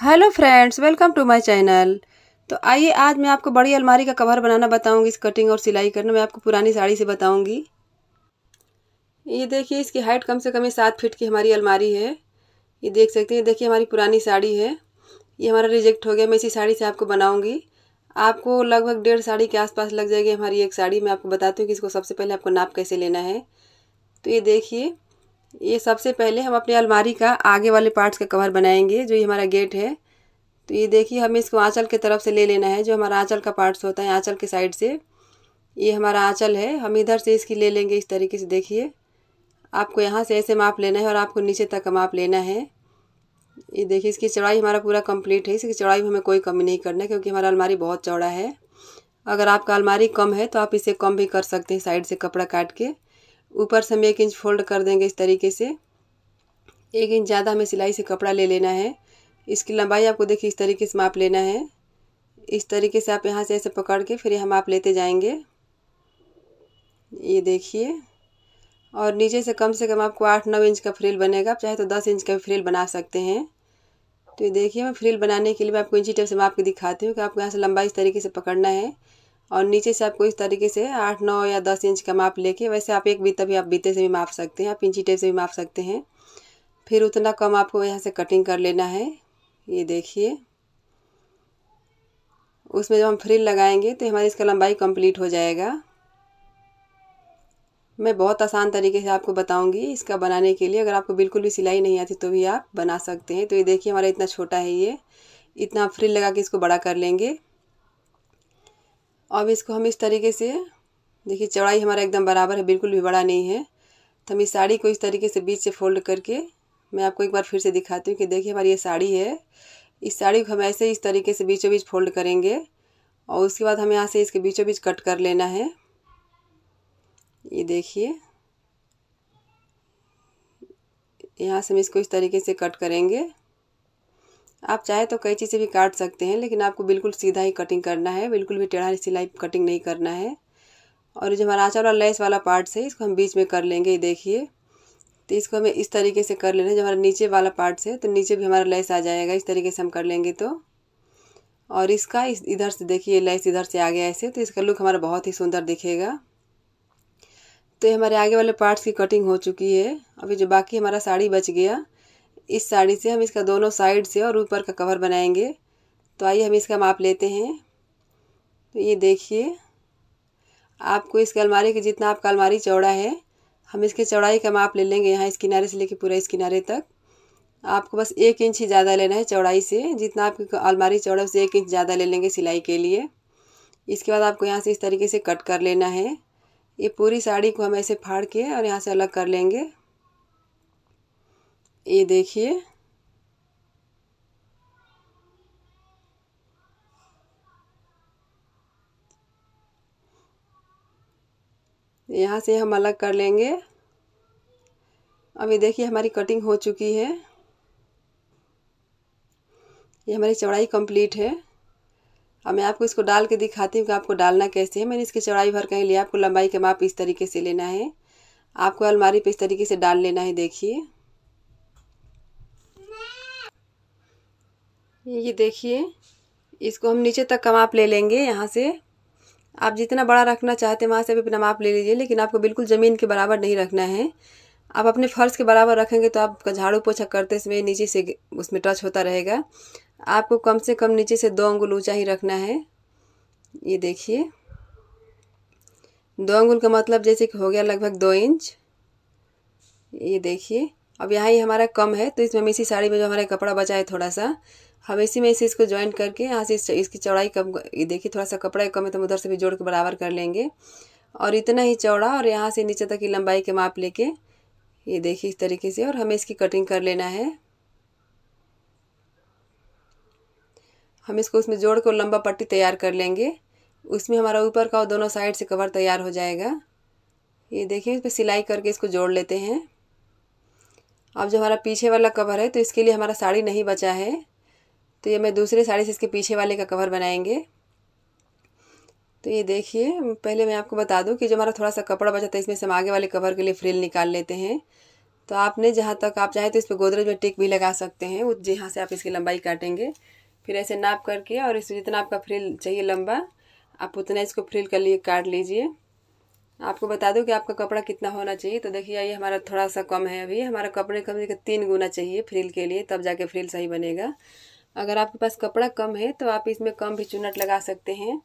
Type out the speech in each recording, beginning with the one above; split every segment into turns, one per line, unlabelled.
hello friends welcome to my channel तो आइए आज मैं आपको बड़ी अलमारी का कवर बनाना बताऊंगी इस कटिंग और सिलाई करना मैं आपको पुरानी साड़ी से बताऊंगी ये देखिए इसकी हाइट कम से कम ये सात फीट की हमारी अलमारी है ये देख सकते हैं देखिए हमारी पुरानी साड़ी है ये हमारा रिजेक्ट हो गया मैं इसी साड़ी से आपको बनाऊँगी आपको लगभग डेढ़ साड़ी के आसपास लग जाएगी हमारी एक साड़ी मैं आपको बताती हूँ कि इसको सबसे पहले आपको नाप कैसे लेना है तो ये देखिए ये सबसे पहले हम अपने अलमारी का आगे वाले पार्ट्स का कवर बनाएंगे जो ये हमारा गेट है तो ये देखिए हमें इसको आंचल की तरफ से ले लेना है जो हमारा आंचल का पार्ट्स होता है आंचल के साइड से ये हमारा आंचल है हम इधर से इसकी ले लेंगे इस तरीके से देखिए आपको यहाँ से ऐसे माप लेना है और आपको नीचे तक का माप लेना है ये देखिए इसकी चौड़ाई हमारा पूरा कंप्लीट है इसकी चौड़ाई में हमें कोई कमी नहीं करना क्योंकि हमारा अलमारी बहुत चौड़ा है अगर आपका अलमारी कम है तो आप इसे कम भी कर सकते हैं साइड से कपड़ा काट के ऊपर से हम एक इंच फोल्ड कर देंगे इस तरीके से एक इंच ज़्यादा हमें सिलाई से कपड़ा ले लेना है इसकी लंबाई आपको देखिए इस तरीके से माप लेना है इस तरीके से आप यहाँ से ऐसे पकड़ के फिर हम आप लेते जाएंगे ये देखिए और नीचे से कम से कम आपको आठ नौ इंच का फ्रिल बनेगा आप चाहे तो दस इंच का भी फ्रिल बना सकते हैं तो ये देखिए मैं फ्रिल बनाने के लिए मैं आपको इंची टेप से माप के दिखाती हूँ कि आपको यहाँ से लंबाई इस तरीके से पकड़ना है और नीचे से आपको इस तरीके से आठ नौ या दस इंच का माप लेके वैसे आप एक बीता भी आप बीते से भी माप सकते हैं आप इंची टेप से भी माप सकते हैं फिर उतना कम आपको यहाँ से कटिंग कर लेना है ये देखिए उसमें जब हम फ्रिल लगाएंगे तो हमारी इसका लंबाई कंप्लीट हो जाएगा मैं बहुत आसान तरीके से आपको बताऊंगी इसका बनाने के लिए अगर आपको बिल्कुल भी सिलाई नहीं आती तो भी आप बना सकते हैं तो ये देखिए हमारा इतना छोटा है ये इतना फ्रिल लगा के इसको बड़ा कर लेंगे अब इसको हम इस तरीके से देखिए चौड़ाई हमारा एकदम बराबर है बिल्कुल भी बड़ा नहीं है तो हम इस साड़ी को इस तरीके से बीच से फोल्ड करके मैं आपको एक बार फिर से दिखाती हूँ कि देखिए हमारी ये साड़ी है इस साड़ी को हम ऐसे इस तरीके से बीचों बीच फोल्ड करेंगे और उसके बाद हमें यहाँ से इसके बीचों बीच कट कर लेना है ये देखिए यहाँ से हम इसको इस तरीके से कट करेंगे आप चाहे तो कैंची से भी काट सकते हैं लेकिन आपको बिल्कुल सीधा ही कटिंग करना है बिल्कुल भी टेढ़ा सिलाई कटिंग नहीं करना है और जो हमारा आँचा वाला लेस वाला पार्ट से इसको हम बीच में कर लेंगे देखिए तो इसको हमें इस तरीके से कर लेना है जो हमारा नीचे वाला पार्ट से तो नीचे भी हमारा लेस आ जाएगा इस तरीके से हम कर लेंगे तो और इसका इस इधर से देखिए लेस इधर से आ गया ऐसे तो इसका लुक हमारा बहुत ही सुंदर दिखेगा तो ये हमारे आगे वाले पार्ट्स की कटिंग हो चुकी है अभी जो बाकी हमारा साड़ी बच गया इस साड़ी से हम इसका दोनों साइड से और ऊपर का कवर बनाएंगे तो आइए हम इसका माप लेते हैं तो ये देखिए आपको इसके अलमारी के जितना आपका अलमारी चौड़ा है हम इसके चौड़ाई का माप ले लेंगे यहाँ इस किनारे से लेके पूरा इस किनारे तक आपको बस एक इंच ही ज़्यादा लेना है चौड़ाई से जितना आपकी अलमारी चौड़ा उससे एक इंच ज़्यादा ले लेंगे सिलाई के लिए इसके बाद आपको यहाँ से इस तरीके से कट कर लेना है ये पूरी साड़ी को हम ऐसे फाड़ के और यहाँ से अलग कर लेंगे ये देखिए यहाँ से हम अलग कर लेंगे अब ये देखिए हमारी कटिंग हो चुकी है ये हमारी चौड़ाई कंप्लीट है अब मैं आपको इसको डाल के दिखाती हूँ कि आपको डालना कैसे है मैंने इसकी चौड़ाई भर कहीं लिया आपको लंबाई के माप इस तरीके से लेना है आपको अलमारी पे इस तरीके से डाल लेना है देखिए ये देखिए इसको हम नीचे तक का माप ले लेंगे यहाँ से आप जितना बड़ा रखना चाहते हैं वहाँ से भी अपना माप ले लीजिए लेकिन आपको बिल्कुल ज़मीन के बराबर नहीं रखना है आप अपने फर्श के बराबर रखेंगे तो आपका झाड़ू पोछा करते समय नीचे से उसमें टच होता रहेगा आपको कम से कम नीचे से दो अंगुल ऊँचा ही रखना है ये देखिए दो अंगुल का मतलब जैसे कि हो गया लगभग दो इंच ये देखिए अब यहाँ ही हमारा कम है तो इसमें हम इसी साड़ी में जो हमारा कपड़ा बचा है थोड़ा सा हम इसी में इसे इसको ज्वाइन करके यहाँ से इसकी चौड़ाई कम देखिए थोड़ा सा कपड़ा कम है तो हम उधर से भी जोड़ के बराबर कर लेंगे और इतना ही चौड़ा और यहाँ से नीचे तक की लंबाई के माप लेके ये देखिए इस तरीके से और हमें इसकी कटिंग कर लेना है हम इसको उसमें जोड़ कर लंबा पट्टी तैयार कर लेंगे उसमें हमारा ऊपर का और दोनों साइड से कवर तैयार हो जाएगा ये देखिए इस पर सिलाई करके इसको जोड़ लेते हैं अब जो हमारा पीछे वाला कवर है तो इसके लिए हमारा साड़ी नहीं बचा है तो ये मैं दूसरे साड़ी से इसके पीछे वाले का कवर बनाएंगे तो ये देखिए पहले मैं आपको बता दूं कि जो हमारा थोड़ा सा कपड़ा बचा था इसमें से हम आगे वाले कवर के लिए फ्रिल निकाल लेते हैं तो आपने जहाँ तक आप चाहें तो इस पर गोदरेज में टिक भी लगा सकते हैं उस जहाँ से आप इसकी लंबाई काटेंगे फिर ऐसे नाप करके और इस जितना आपका फ्रिल चाहिए लंबा आप उतना इसको फ्रिल कर लिए काट लीजिए आपको बता दूं कि आपका कपड़ा कितना होना चाहिए तो देखिए ये हमारा थोड़ा सा कम है अभी हमारा कपड़े कम से तीन गुना चाहिए फ्रिल के लिए तब जाके फ्रिल सही बनेगा अगर आपके पास कपड़ा कम है तो आप इसमें कम भी चुनट लगा सकते हैं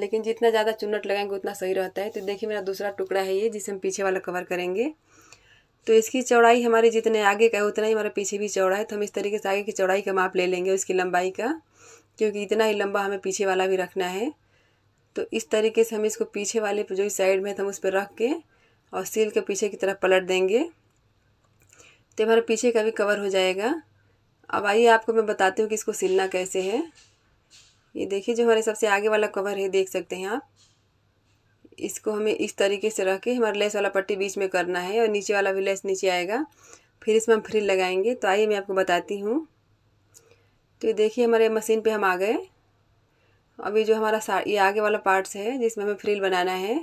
लेकिन जितना ज़्यादा चुनट लगाएंगे उतना सही रहता है तो देखिए मेरा दूसरा टुकड़ा है ये जिसे हम पीछे वाला कवर करेंगे तो इसकी चौड़ाई हमारे जितने आगे का है उतना ही हमारा पीछे भी चौड़ा है तो हम इस तरीके से आगे की चौड़ाई का माप ले लेंगे उसकी लंबाई का क्योंकि इतना ही लंबा हमें पीछे वाला भी रखना है तो इस तरीके से हम इसको पीछे वाले जो इस साइड में हम उस पर रख के और सील के पीछे की तरफ पलट देंगे तो हमारा पीछे का भी कवर हो जाएगा अब आइए आपको मैं बताती हूँ कि इसको सिलना कैसे है ये देखिए जो हमारे सबसे आगे वाला कवर है देख सकते हैं आप इसको हमें इस तरीके से रख के हमारा लेस वाला पट्टी बीच में करना है और नीचे वाला भी लेस नीचे आएगा फिर इसमें हम फ्री लगाएंगे तो आइए मैं आपको बताती हूँ तो देखिए हमारे मशीन पे हम आ गए अभी जो हमारा सा ये आगे वाला पार्ट्स है जिसमें हमें फ्रिल बनाना है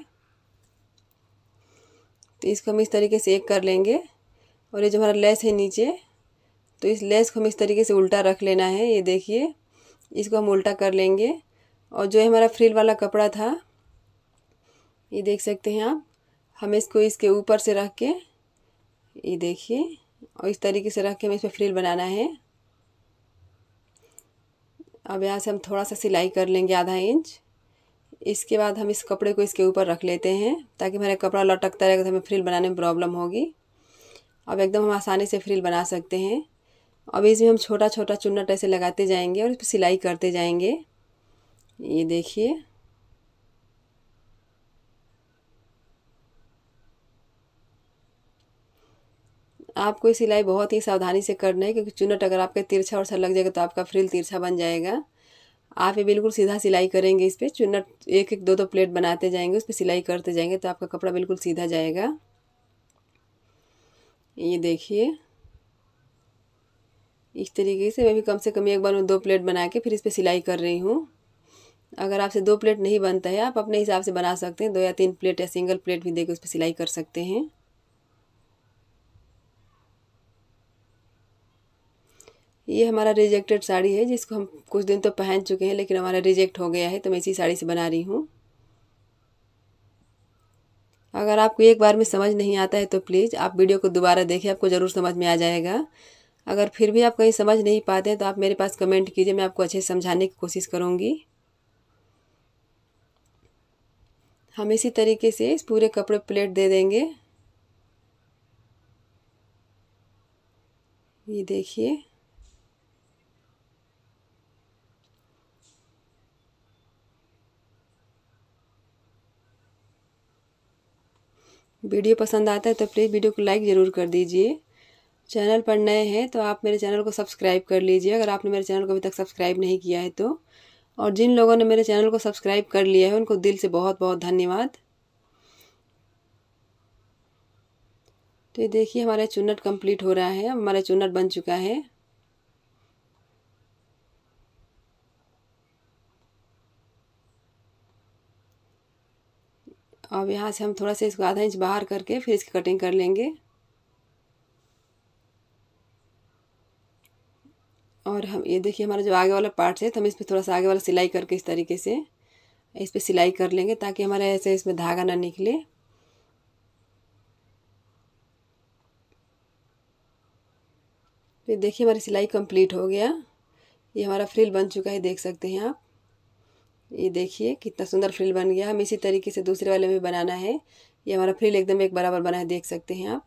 तो इसको हम इस तरीके से एक कर लेंगे और ये जो हमारा लेस है नीचे तो इस लेस को हम इस तरीके से उल्टा रख लेना है ये देखिए इसको हम उल्टा कर लेंगे और जो हमारा फ्रिल वाला कपड़ा था ये देख सकते हैं आप हम इसको इसके ऊपर से रख के ये देखिए और इस तरीके से रख के हमें इसमें फ्रिल बनाना है अब यहाँ से हम थोड़ा सा सिलाई कर लेंगे आधा इंच इसके बाद हम इस कपड़े को इसके ऊपर रख लेते हैं ताकि हमारा कपड़ा लटकता रहेगा तो हमें फ्रिल बनाने में प्रॉब्लम होगी अब एकदम हम आसानी से फ्रिल बना सकते हैं अब इसमें हम छोटा छोटा चुन्नट ऐसे लगाते जाएंगे और इस पर सिलाई करते जाएंगे ये देखिए आपको ये सिलाई बहुत ही सावधानी से करना है क्योंकि चुनट अगर आपका तिरछा और लग जाएगा तो आपका फ्रिल तिरछा बन जाएगा आप ये बिल्कुल सीधा सिलाई करेंगे इस पर चुनट एक एक दो दो प्लेट बनाते जाएंगे उस पर सिलाई करते जाएंगे तो आपका कपड़ा बिल्कुल सीधा जाएगा ये देखिए इस तरीके से मैं भी कम से कम एक बार में दो प्लेट बना के फिर इस पर सिलाई कर रही हूँ अगर आपसे दो प्लेट नहीं बनता है आप अपने हिसाब से बना सकते हैं दो या तीन प्लेट या सिंगल प्लेट भी देकर उस पर सिलाई कर सकते हैं ये हमारा रिजेक्टेड साड़ी है जिसको हम कुछ दिन तो पहन चुके हैं लेकिन हमारा रिजेक्ट हो गया है तो मैं इसी साड़ी से बना रही हूँ अगर आपको एक बार में समझ नहीं आता है तो प्लीज़ आप वीडियो को दोबारा देखें आपको ज़रूर समझ में आ जाएगा अगर फिर भी आप कहीं समझ नहीं पाते तो आप मेरे पास कमेंट कीजिए मैं आपको अच्छे समझाने की कोशिश करूँगी हम इसी तरीके से इस पूरे कपड़े प्लेट दे देंगे ये देखिए वीडियो पसंद आता है तो प्लीज़ वीडियो को लाइक ज़रूर कर दीजिए चैनल पर नए हैं तो आप मेरे चैनल को सब्सक्राइब कर लीजिए अगर आपने मेरे चैनल को अभी तक सब्सक्राइब नहीं किया है तो और जिन लोगों ने मेरे चैनल को सब्सक्राइब कर लिया है उनको दिल से बहुत बहुत धन्यवाद तो ये देखिए हमारा चुनट कंप्लीट हो रहा है हमारा चुनट बन चुका है अब यहाँ से हम थोड़ा सा इसको आधा इंच बाहर करके फिर इसकी कटिंग कर लेंगे और हम ये देखिए हमारा जो आगे वाला पार्ट है तो हम इस पर थोड़ा सा आगे वाला सिलाई करके इस तरीके से इस पर सिलाई कर लेंगे ताकि हमारा ऐसे इसमें धागा ना निकले तो देखिए हमारी सिलाई कंप्लीट हो गया ये हमारा फ्रिल बन चुका है देख सकते हैं आप ये देखिए कितना सुंदर फ्रिल बन गया हमें इसी तरीके से दूसरे वाले में बनाना है ये हमारा फ्रिल एकदम एक बराबर बना है देख सकते हैं आप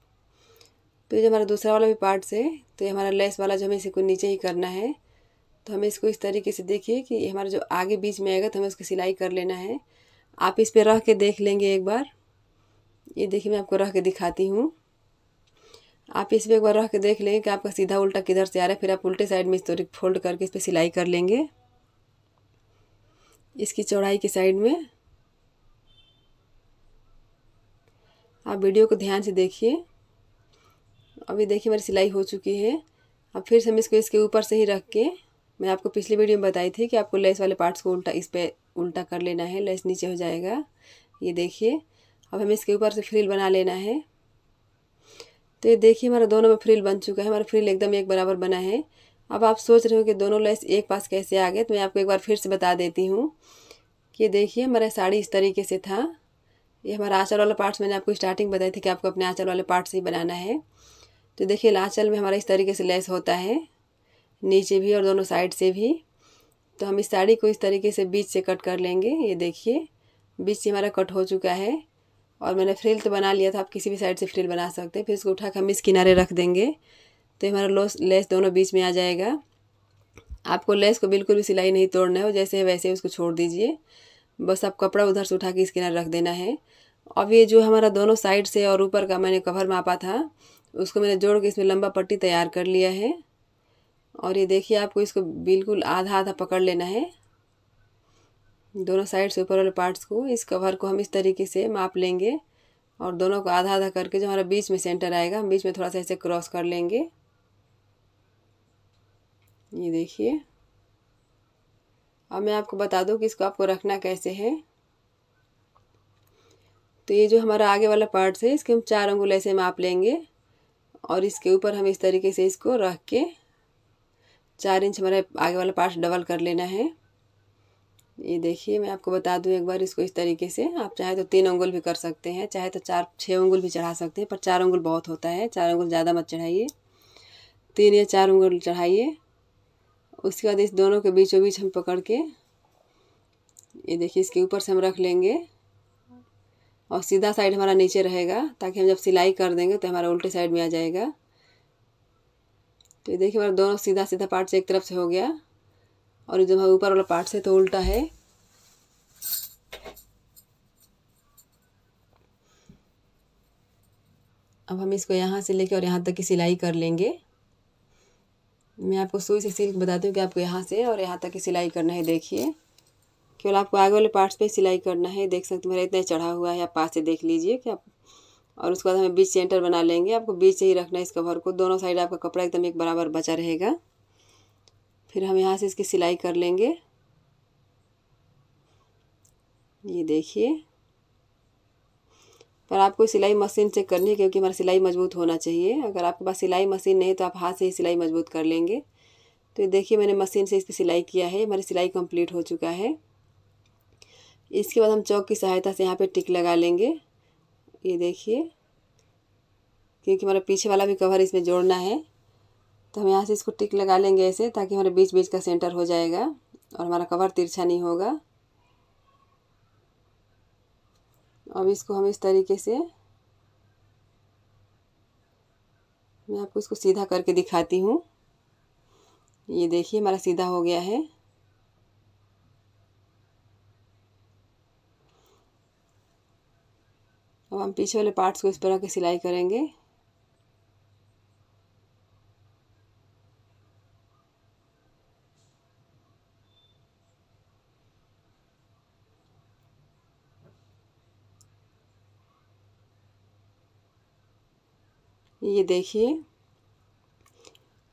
तो ये हमारा दूसरा वाला भी पार्ट से तो ये हमारा लेस वाला जो हमें इसको नीचे ही करना है तो हमें इसको इस तरीके से देखिए कि हमारा जो आगे बीच में आएगा तो हमें उसकी सिलाई कर लेना है आप इस पर रह के देख लेंगे एक बार ये देखिए मैं आपको रह के दिखाती हूँ आप इस पर एक बार रह के देख लेंगे कि आपका सीधा उल्टा किधर से आ रहा है फिर आप उल्टे साइड में इस तरीके फोल्ड करके इस पर सिलाई कर लेंगे इसकी चौड़ाई के साइड में आप वीडियो को ध्यान से देखिए अभी देखिए हमारी सिलाई हो चुकी है अब फिर से हम इसको इसके ऊपर से ही रख के मैं आपको पिछले वीडियो में बताई थी कि आपको लेस वाले पार्ट्स को उल्टा इस पर उल्टा कर लेना है लेस नीचे हो जाएगा ये देखिए अब हमें इसके ऊपर से फ्रिल बना लेना है तो ये देखिए हमारा दोनों में फ्रिल बन चुका है हमारा फ्रिल एकदम एक बराबर बना है अब आप सोच रहे हो कि दोनों लेस एक पास कैसे आ गए तो मैं आपको एक बार फिर से बता देती हूँ कि देखिए हमारा साड़ी इस तरीके से था ये हमारा आँचल वाला पार्ट्स मैंने आपको स्टार्टिंग बताई थी कि आपको अपने आँचल वाले पार्ट से ही बनाना है तो देखिए लाचल में हमारा इस तरीके से लेस होता है नीचे भी और दोनों साइड से भी तो हम इस साड़ी को इस तरीके से बीच से कट कर लेंगे ये देखिए बीच से हमारा कट हो चुका है और मैंने फ्रिल तो बना लिया था आप किसी भी साइड से फ्रिल बना सकते हैं फिर इसको उठा हम इस किनारे रख देंगे तो हमारा लॉस लेस दोनों बीच में आ जाएगा आपको लेस को बिल्कुल भी सिलाई नहीं तोड़ना है जैसे है वैसे उसको छोड़ दीजिए बस आप कपड़ा उधर से उठा के इसके किनारे रख देना है अब ये जो हमारा दोनों साइड से और ऊपर का मैंने कवर मापा था उसको मैंने जोड़ के इसमें लंबा पट्टी तैयार कर लिया है और ये देखिए आपको इसको बिल्कुल आधा आधा पकड़ लेना है दोनों साइड से ऊपर वाले पार्ट्स को इस कवर को हम इस तरीके से माप लेंगे और दोनों को आधा आधा करके जो हमारा बीच में सेंटर आएगा हम बीच में थोड़ा सा ऐसे क्रॉस कर लेंगे ये देखिए अब मैं आपको बता दूँ कि इसको आपको रखना कैसे है तो ये जो हमारा आगे वाला पार्ट है इसके हम चार अंगुल ऐसे माप लेंगे और इसके ऊपर हम इस तरीके से इसको रख के चार इंच हमारे आगे वाला पार्ट डबल कर लेना है ये देखिए मैं आपको बता दूं एक बार इसको इस तरीके से आप चाहे तो तीन अंगुल भी कर सकते हैं चाहे तो चार छः अंगुल भी चढ़ा सकते हैं पर चार अंगुल बहुत होता है चार अंगुल ज़्यादा मत चढ़ाइए तीन या चार अंगुल चढ़ाइए उसके बाद इस दोनों के बीचों बीच हम पकड़ के ये देखिए इसके ऊपर से हम रख लेंगे और सीधा साइड हमारा नीचे रहेगा ताकि हम जब सिलाई कर देंगे तो हमारा उल्टे साइड में आ जाएगा तो ये देखिए हमारा दोनों सीधा सीधा पार्ट से एक तरफ से हो गया और जब हमारा ऊपर वाला पार्ट से तो उल्टा है अब हम इसको यहाँ से लेके और यहाँ तक की सिलाई कर लेंगे मैं आपको सुई से सिल्क बताती हूँ कि आपको यहाँ से और यहाँ तक की सिलाई करना है देखिए केवल आपको आगे वाले पार्ट्स पे सिलाई करना है देख सकते मेरा इतना चढ़ा हुआ है आप पास से देख लीजिए कि आप और उसके बाद हमें बीच सेंटर बना लेंगे आपको बीच से ही रखना है इस कवर को दोनों साइड आपका कपड़ा एकदम एक बराबर बचा रहेगा फिर हम यहाँ से इसकी सिलाई कर लेंगे ये देखिए पर आपको सिलाई मशीन से करनी है क्योंकि हमारा सिलाई मजबूत होना चाहिए अगर आपके पास सिलाई मशीन नहीं तो आप हाथ से ही सिलाई मजबूत कर लेंगे तो ये देखिए मैंने मशीन से इसकी सिलाई किया है हमारी सिलाई कम्प्लीट हो चुका है इसके बाद हम चौक की सहायता से यहाँ पर टिक लगा लेंगे ये देखिए क्योंकि हमारा पीछे वाला भी कवर इसमें जोड़ना है तो हम यहाँ से इसको टिक लगा लेंगे ऐसे ताकि हमारे बीच बीच का सेंटर हो जाएगा और हमारा कवर तिरछा नहीं होगा अब इसको हम इस तरीके से मैं आपको इसको सीधा करके दिखाती हूँ ये देखिए हमारा सीधा हो गया है अब हम पीछे वाले पार्ट्स को इस तरह की सिलाई करेंगे ये देखिए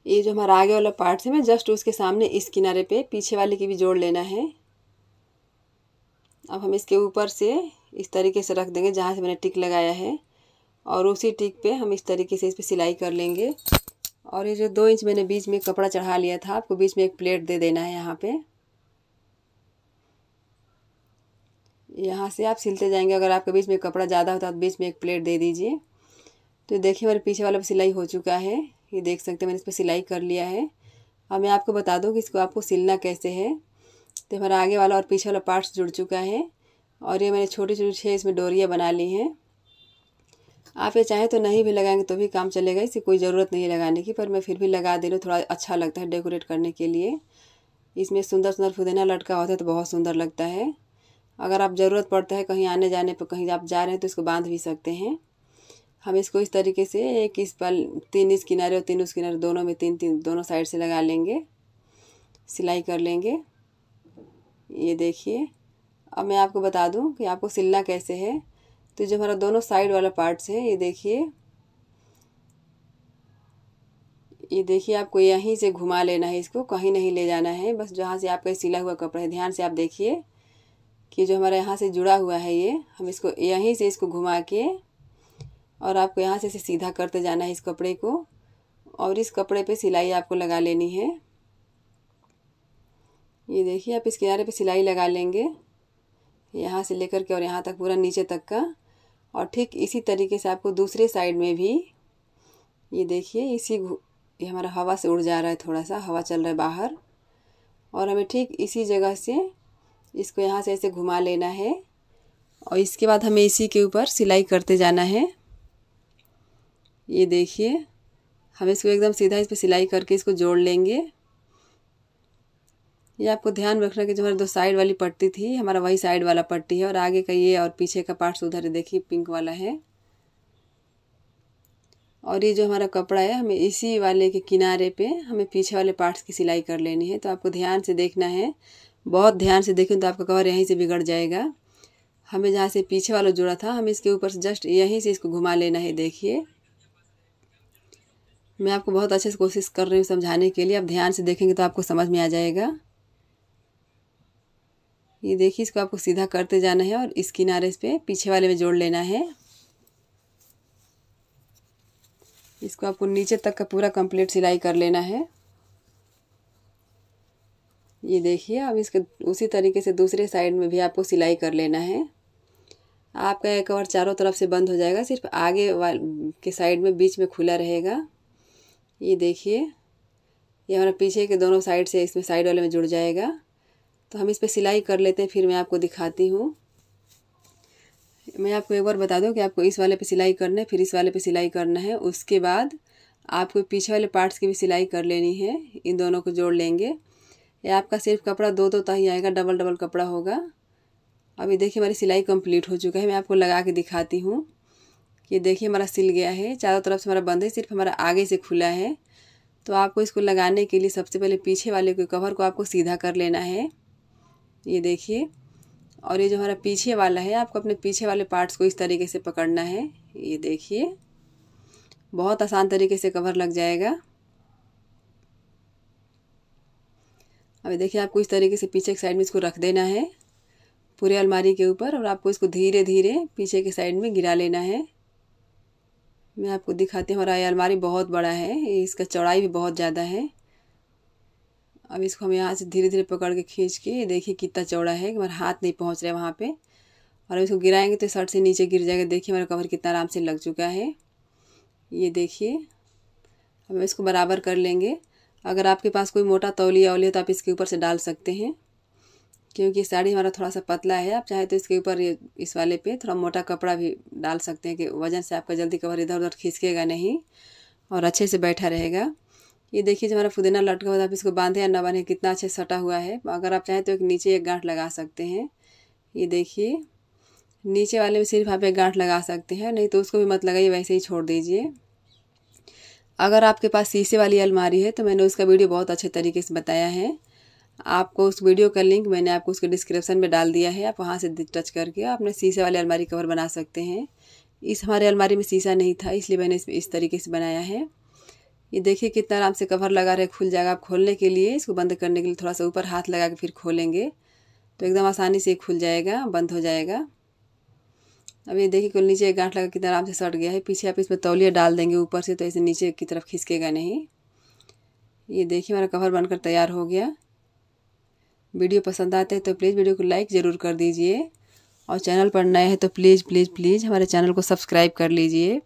ये जो हमारा आगे वाला पार्ट है मैं जस्ट उसके सामने इस किनारे पे पीछे वाले की भी जोड़ लेना है अब हम इसके ऊपर से इस तरीके से रख देंगे जहाँ से मैंने टिक लगाया है और उसी टिक पे हम इस तरीके से इस पर सिलाई कर लेंगे और ये जो दो इंच मैंने बीच में कपड़ा चढ़ा लिया था आपको बीच में एक प्लेट दे देना है यहाँ पर यहाँ से आप सिलते जाएंगे अगर आपके बीच में कपड़ा ज़्यादा होता है तो बीच में एक प्लेट दे दीजिए तो देखिए हमारे पीछे वाला सिलाई हो चुका है ये देख सकते हैं मैंने इस पर सिलाई कर लिया है अब मैं आपको बता दूँ कि इसको आपको सिलना कैसे है तो हमारा आगे वाला और पीछे वाला पार्ट्स जुड़ चुका है और ये मैंने छोटी छोटी छः इसमें डोरियाँ बना ली हैं आप ये चाहें तो नहीं भी लगाएंगे तो भी काम चलेगा इसकी कोई ज़रूरत नहीं है लगाने की पर मैं फिर भी लगा दे रही हूँ थोड़ा अच्छा लगता है डेकोरेट करने के लिए इसमें सुंदर सुंदर फुदेना लटका होता है तो बहुत सुंदर लगता है अगर आप ज़रूरत पड़ता है कहीं आने जाने पर कहीं आप जा रहे हैं तो इसको बांध भी सकते हैं हम इसको इस तरीके से एक इस पल तीन इस किनारे और तीन उस किनारे दोनों में तीन तीन दोनों साइड से लगा लेंगे सिलाई कर लेंगे ये देखिए अब मैं आपको बता दूं कि आपको सिलना कैसे है तो जो हमारा दोनों साइड वाला पार्ट्स है ये देखिए ये देखिए आपको यहीं से घुमा लेना है इसको कहीं नहीं ले जाना है बस जहाँ से आपका सिला हुआ कपड़ा है ध्यान से आप देखिए कि जो हमारा यहाँ से जुड़ा हुआ है ये हम इसको यहीं से इसको घुमा के और आपको यहाँ से सीधा करते जाना है इस कपड़े को और इस कपड़े पे सिलाई आपको लगा लेनी है ये देखिए आप इस किनारे पे सिलाई लगा लेंगे यहाँ से लेकर के और यहाँ तक पूरा नीचे तक का और ठीक इसी तरीके से आपको दूसरे साइड में भी ये देखिए इसी ये हमारा हवा से उड़ जा रहा है थोड़ा सा हवा चल रहा है बाहर और हमें ठीक इसी जगह से इसको यहाँ से ऐसे घुमा लेना है और इसके बाद हमें इसी के ऊपर सिलाई करते जाना है ये देखिए हम इसको एकदम सीधा इस पर सिलाई करके इसको जोड़ लेंगे ये आपको ध्यान रखना कि जो हमारे दो साइड वाली पट्टी थी हमारा वही साइड वाला पट्टी है और आगे का ये और पीछे का पार्ट्स उधर देखिए पिंक वाला है और ये जो हमारा कपड़ा है हमें इसी वाले के किनारे पे हमें पीछे वाले पार्ट्स की सिलाई कर लेनी है तो आपको ध्यान से देखना है बहुत ध्यान से देखें तो आपका कवर यहीं से बिगड़ जाएगा हमें जहाँ से पीछे वाला जुड़ा था हमें इसके ऊपर से जस्ट यहीं से इसको घुमा लेना है देखिए मैं आपको बहुत अच्छे से कोशिश कर रही हूँ समझाने के लिए आप ध्यान से देखेंगे तो आपको समझ में आ जाएगा ये देखिए इसको आपको सीधा करते जाना है और इस किनारे पे पीछे वाले में जोड़ लेना है इसको आपको नीचे तक का पूरा कंप्लीट सिलाई कर लेना है ये देखिए अब इसके उसी तरीके से दूसरे साइड में भी आपको सिलाई कर लेना है आपका एक और चारों तरफ से बंद हो जाएगा सिर्फ आगे के साइड में बीच में खुला रहेगा ये देखिए ये हमारा पीछे के दोनों साइड से इसमें साइड वाले में जुड़ जाएगा तो हम इस पर सिलाई कर लेते हैं फिर मैं आपको दिखाती हूँ मैं आपको एक बार बता दूँ कि आपको इस वाले पे सिलाई करना है फिर इस वाले पे सिलाई करना है उसके बाद आपको पीछे वाले पार्ट्स की भी सिलाई कर लेनी है इन दोनों को जोड़ लेंगे ये आपका सिर्फ कपड़ा दो दो तो ही आएगा डबल डबल कपड़ा होगा अभी देखिए हमारी सिलाई कंप्लीट हो चुका है मैं आपको लगा के दिखाती हूँ ये देखिए हमारा सिल गया है चारों तरफ से हमारा बंद है सिर्फ हमारा आगे से खुला है तो आपको इसको लगाने के लिए सबसे पहले पीछे वाले के कवर को आपको सीधा कर लेना है ये देखिए और ये जो हमारा पीछे वाला है आपको अपने पीछे वाले पार्ट्स को इस तरीके से पकड़ना है ये देखिए बहुत आसान तरीके से कवर लग जाएगा अब देखिए आपको इस तरीके से पीछे के साइड में इसको रख देना है पूरे अलमारी के ऊपर और आपको इसको धीरे धीरे पीछे के साइड में गिरा लेना है मैं आपको दिखाती हूँ हमारा ये अलमारी बहुत बड़ा है इसका चौड़ाई भी बहुत ज़्यादा है अब इसको हम यहाँ से धीरे धीरे पकड़ के खींच के देखिए कितना चौड़ा है हमारा हाथ नहीं पहुँच रहा है वहाँ पर और अब इसको गिराएंगे तो शर्ट से नीचे गिर जाएगा देखिए हमारा कवर कितना आराम से लग चुका है ये देखिए हम इसको बराबर कर लेंगे अगर आपके पास कोई मोटा तौलिया औलिया तो आप इसके ऊपर से डाल सकते हैं क्योंकि साड़ी हमारा थोड़ा सा पतला है आप चाहे तो इसके ऊपर इस वाले पे थोड़ा मोटा कपड़ा भी डाल सकते हैं कि वज़न से आपका जल्दी कवर इधर उधर खिसकेगा नहीं और अच्छे से बैठा रहेगा ये देखिए जो हमारा फुदीना लटका हुआ था आप इसको बांधे या ना बांधे कितना अच्छे सटा हुआ है अगर आप चाहें तो एक नीचे एक गांठ लगा सकते हैं ये देखिए नीचे वाले में सिर्फ आप एक गांठ लगा सकते हैं नहीं तो उसको भी मत लगाइए वैसे ही छोड़ दीजिए अगर आपके पास शीशे वाली अलमारी है तो मैंने उसका वीडियो बहुत अच्छे तरीके से बताया है आपको उस वीडियो का लिंक मैंने आपको उसके डिस्क्रिप्शन में डाल दिया है आप वहाँ से टच करके अपने शीशे वाले अलमारी कवर बना सकते हैं इस हमारे अलमारी में शीशा नहीं था इसलिए मैंने इस, इस तरीके से बनाया है ये देखिए कितना आराम से कवर लगा रहे खुल जाएगा आप खोलने के लिए इसको बंद करने के लिए थोड़ा सा ऊपर हाथ लगा के फिर खोलेंगे तो एकदम आसानी से खुल जाएगा बंद हो जाएगा अब ये देखिए कुल नीचे गांठ लगा कितना आराम से सट गया है पीछे आप इसमें तौलिया डाल देंगे ऊपर से तो ऐसे नीचे की तरफ खिसकेगा नहीं ये देखिए हमारा कवर बनकर तैयार हो गया वीडियो पसंद आते हैं तो प्लीज़ वीडियो को लाइक ज़रूर कर दीजिए और चैनल पर नए हैं तो प्लीज़ प्लीज़ प्लीज़ हमारे चैनल को सब्सक्राइब कर लीजिए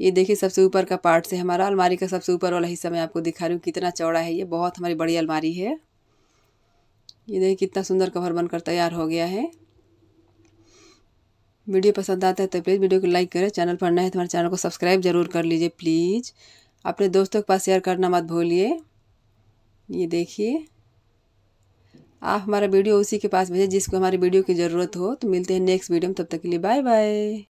ये देखिए सबसे ऊपर का पार्ट से हमारा अलमारी का सबसे ऊपर वाला हिस्सा मैं आपको दिखा रही हूँ कितना चौड़ा है ये बहुत हमारी बड़ी अलमारी है ये देखिए कितना सुंदर कवर बनकर तैयार हो गया है वीडियो पसंद आता है तो प्लीज़ वीडियो को लाइक करें चैनल पर नए हैं तो हमारे चैनल को सब्सक्राइब ज़रूर कर लीजिए प्लीज़ अपने दोस्तों के पास शेयर करना मत भूलिए ये देखिए आप हमारा वीडियो उसी के पास भेजें जिसको हमारी वीडियो की ज़रूरत हो तो मिलते हैं नेक्स्ट वीडियो में तब तक के लिए बाय बाय